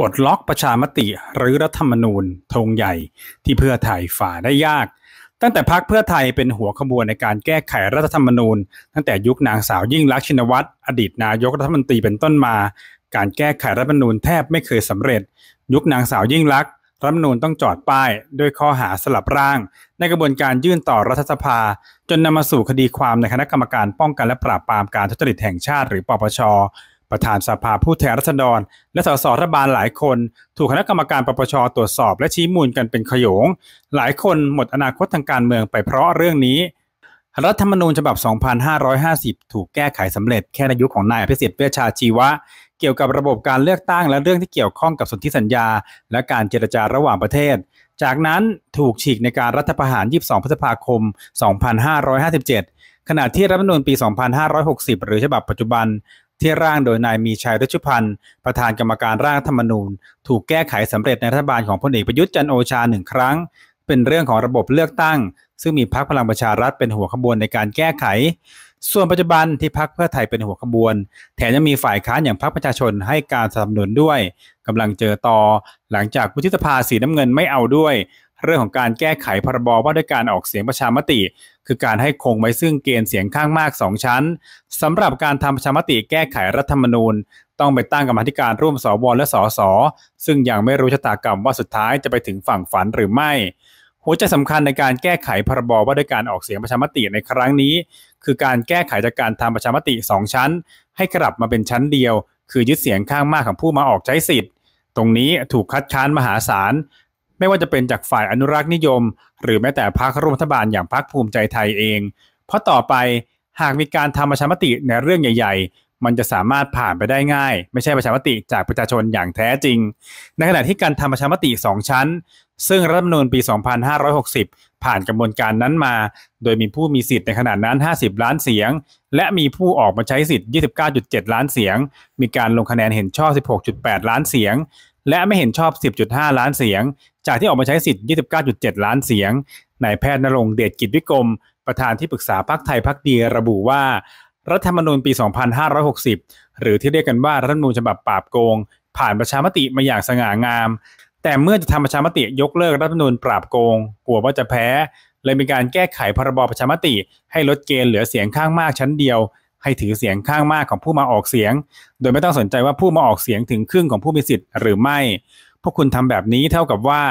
ปลดล็อกประชามติหรือรัฐธรรมนูญธงใหญ่ ที่เพื่อไทยฝ่าได้ยาก ตั้งแต่พักเพื่อไทยเป็นหัวขบวนในการแก้ไขรัฐธรรมนูญตั้งแต่ยุคนางสาวยิ่งลักษณ์ชินวัตรอดีตนายกรัฐมนตรีเป็นต้นมา การแก้ไขรัฐธรรมนูญแทบไม่เคยสำเร็จ ยุคนางสาวยิ่งลักษณ์รัฐมนูญต้องจอดป้ายด้วยข้อหาสลับร่าง ในกระบวนการยื่นต่อรัฐสภาจนนำมาสู่คดีความในคณะกรรมการป้องกัน และปราบปรามการทุจริตแห่งชาติหรือปปชประธานสภาผู้แทนรัษฎร และสสรัฐบาลหลายคน ถูกคณะกรรมการปปชตรวจสอบ และชี้มูลกันเป็นขโยง หลายคนหมดอนาคตทางการเมืองไปเพราะเรื่องนี้รัฐธรรมนูญฉบับ 2550 ถูกแก้ไขสำเร็จแค่ในยุคขของนายอภิสิทธิ์เวชชาชีวะ เกี่ยวกับระบบการเลือกตั้งและเรื่องที่เกี่ยวข้องกับสนธิสัญญา และการเจรจาระหว่างประเทศ จากนั้นถูกฉีกในการรัฐประหาร 22 พฤษภาคม 2557 ขณะที่รัฐธรรมนูญปี 2560 หรือฉบับปัจจุบันที่ร่างโดยนายมีชัยรัชพันธ์ประธานกรรมการร่างธรรมนูญ ถูกแก้ไขสำเร็จในรัฐบาลของพลเอกประยุทธ์จันโอชาหนึ่งครั้ง เป็นเรื่องของระบบเลือกตั้ง ซึ่งมีพรรคพลังประชารัฐเป็นหัวขบวนในการแก้ไข ส่วนปัจจุบันที่พรรคเพื่อไทยเป็นหัวขบวนแถมยังมีฝ่ายค้านอย่างพรรคประชาชนให้การสนับสนุนด้วย กำลังเจอต่อหลังจากวุฒิสภาสีน้ำเงินไม่เอาด้วยเรื่องของการแก้ไขพรบว่าด้วยการออกเสียงประชามติ คือการให้คงไว้ซึ่งเกณฑ์เสียงข้างมาก 2 ชั้น สำหรับการทำประชามติแก้ไขรัฐธรรมนูญ ต้องไปตั้งกรรมธิการร่วมสวและสสซึ่งยังไม่รู้ชะตากรรมว่าสุดท้ายจะไปถึงฝั่งฝันหรือไม่หัวใจสำคัญในการแก้ไขพรบว่าด้วยการออกเสียงประชามติในครั้งนี้ คือการแก้ไขจากการทำประชามติ2ชั้น ให้กลับมาเป็นชั้นเดียว คือยึดเสียงข้างมากของผู้มาออกใช้สิทธิ์ตรงนี้ถูกคัดค้านมหาศาลไม่ว่าจะเป็นจากฝ่ายอนุรักษ์นิยม หรือแม้แต่พรรครัฐบาลอย่างพรรคภูมิใจไทยเอง เพราะต่อไปหากมีการทำประชามติในเรื่องใหญ่ ๆ มันจะสามารถผ่านไปได้ง่าย ไม่ใช่ประชามติจากประชาชนอย่างแท้จริง ในขณะที่การทำประชามติ 2 ชั้น ซึ่งรัฐมนูญปี 2560 ผ่านกระบวนการนั้นมา โดยมีผู้มีสิทธิ์ในขนาดนั้น 50 ล้านเสียง และมีผู้ออกมาใช้สิทธิ์ 29.7 ล้านเสียง มีการลงคะแนนเห็นชอบ16.8 ล้านเสียงและไม่เห็นชอบ 10.5 ล้านเสียง จากที่ออกมาใช้สิทธิ์ 29.7 ล้านเสียง นายแพทย์นรงเดชกิจวิกรม ประธานที่ปรึกษาพรรคไทยพรรคดี ระบุว่า รัฐธรรมนูญปี 2560 หรือที่เรียกกันว่ารัฐธรรมนูญฉบับปราบโกง ผ่านประชามติมาอย่างสง่างาม แต่เมื่อจะทำประชามติยกเลิกรัฐธรรมนูญปราบโกง กลัวว่าจะแพ้ เลยมีการแก้ไขพรบประชามติ ให้ลดเกณฑ์เหลือเสียงข้างมากชั้นเดียวให้ถือเสียงข้างมากของผู้มาออกเสียง โดยไม่ต้องสนใจว่าผู้มาออกเสียงถึงครึ่งของผู้มีสิทธิ์หรือไม่ พวกคุณทำแบบนี้เท่ากับว่า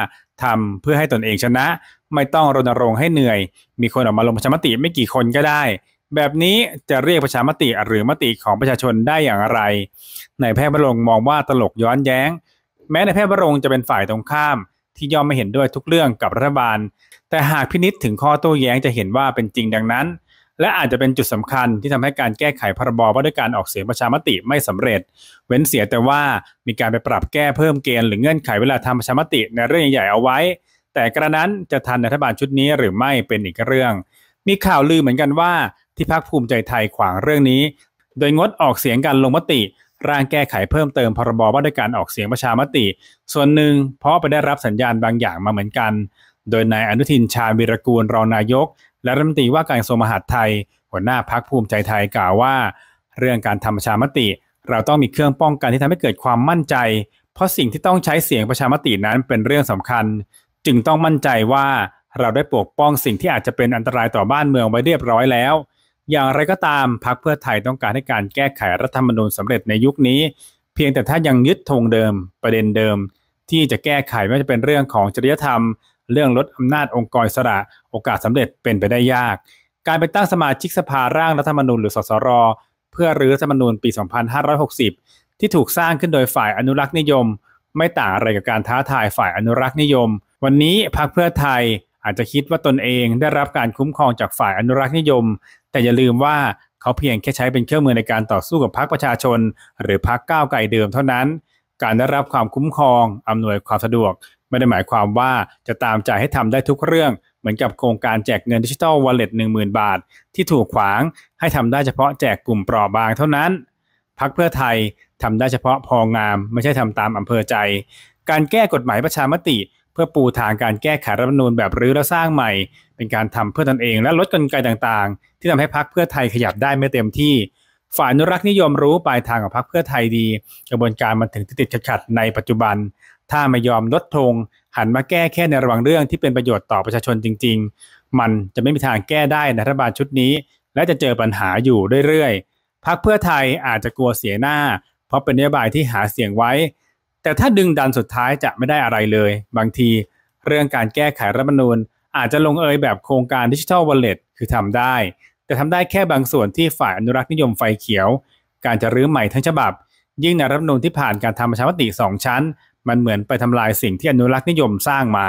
ทำเพื่อให้ตนเองชนะ ไม่ต้องรณรงค์ให้เหนื่อย มีคนออกมาลงประชามติไม่กี่คนก็ได้ แบบนี้จะเรียกประชามติหรือมติของประชาชนได้อย่างไรในแพทย์บรงมองว่าตลกย้อนแย้ง แม้ในแพทย์บรงจะเป็นฝ่ายตรงข้ามที่ยอมไม่เห็นด้วยทุกเรื่องกับรัฐบาล แต่หากพินิษถึงข้อโต้แย้งจะเห็นว่าเป็นจริงดังนั้นและอาจจะเป็นจุดสำคัญที่ทำให้การแก้ไขพรบว่าด้วยการออกเสียงประชามติไม่สำเร็จ เว้นเสียแต่ว่ามีการไปปรับแก้เพิ่มเกณฑ์หรือเงื่อนไขเวลาทำประชามติในเรื่องใหญ่ๆเอาไว้ แต่กระนั้นจะทันรัฐบาลชุดนี้หรือไม่เป็นอีกเรื่อง มีข่าวลือเหมือนกันว่าที่พักภูมิใจไทยขวางเรื่องนี้ โดยงดออกเสียงการลงมติร่างแก้ไขเพิ่มเติม พรบว่าด้วยการออกเสียงประชามติ ส่วนหนึ่งเพราะไปได้รับสัญญาณบางอย่างมาเหมือนกัน โดยนายอนุทินชาญวิรกูลรองนายกและรัฐมนตรีว่าการกระทรวงมหาดไทย หัวหน้าพักภูมิใจไทยกล่าวว่า เรื่องการทำประชามติ เราต้องมีเครื่องป้องกันที่ทำให้เกิดความมั่นใจ เพราะสิ่งที่ต้องใช้เสียงประชามตินั้นเป็นเรื่องสำคัญ จึงต้องมั่นใจว่าเราได้ปกป้องสิ่งที่อาจจะเป็นอันตรายต่อบ้านเมืองไว้เรียบร้อยแล้ว อย่างไรก็ตามพักเพื่อไทยต้องการให้การแก้ไขรัฐธรรมนูญสำเร็จในยุคนี้เพียงแต่ถ้ายังยึดธงเดิมประเด็นเดิมที่จะแก้ไขไม่ว่าจะเป็นเรื่องของจริยธรรมเรื่องลดอำนาจองค์กรสระโอกาสสำเร็จเป็นไปได้ยาก การไปตั้งสมาชิกสภาร่างรัฐธรรมนูญหรือสสร เพื่อรื้อรัฐธรรมนูญปี 2560 ที่ถูกสร้างขึ้นโดยฝ่ายอนุรักษ์นิยม ไม่ต่างอะไรกับการท้าทายฝ่ายอนุรักษ์นิยม วันนี้พรรคเพื่อไทยอาจจะคิดว่าตนเองได้รับการคุ้มครองจากฝ่ายอนุรักษ์นิยม แต่อย่าลืมว่าเขาเพียงแค่ใช้เป็นเครื่องมือในการต่อสู้กับพรรคประชาชน หรือพรรคก้าวไกลเดิมเท่านั้นการได้รับความคุ้มครอง อำนวยความสะดวก ไม่ได้หมายความว่าจะตามใจให้ทำได้ทุกเรื่องเหมือนกับโครงการแจกเงินดิจิทัลวอลเล็ตหนึ่งหมื่นบาท ที่ถูกขวางให้ทำได้เฉพาะแจกกลุ่มเปราะบางเท่านั้น พักเพื่อไทยทำได้เฉพาะพองามไม่ใช่ทำตามอำเภอใจ การแก้กฎหมายประชามติ เพื่อปูทางการแก้ไขรัฐธรรมนูญแบบรื้อและสร้างใหม่ เป็นการทำเพื่อตนเอง และลดกลไกต่างๆ ที่ทำให้พักเพื่อไทยขยับได้ไม่เต็มที่ฝ่ายนุรักษนิยมรู้ปลายทางของพรรคเพื่อไทยดี กระบวนการมันถึงติดขัดในปัจจุบัน ถ้าไม่ยอมลดทงหันมาแก้แค่ในระหว่างเรื่องที่เป็นประโยชน์ต่อประชาชนจริง ๆ มันจะไม่มีทางแก้ได้นนรัฐบาลชุดนี้ และจะเจอปัญหาอยู่เรื่อยๆพรรคเพื่อไทยอาจจะกลัวเสียหน้า เพราะเป็นนโยบายที่หาเสียงไว้ แต่ถ้าดึงดันสุดท้ายจะไม่ได้อะไรเลย บางที เรื่องการแก้ไขรัฐมนูญอาจจะลงเอยแบบโครงการดิจิทัลวอลเล็ตคือทำได้แต่ทำได้แค่บางส่วนที่ฝ่ายอนุรักษ์นิยมไฟเขียว การจะรื้อใหม่ทั้งฉบับ ยิ่งในรัฐมนูลที่ผ่านการทำประชามติสองชั้น มันเหมือนไปทำลายสิ่งที่อนุรักษ์นิยมสร้างมา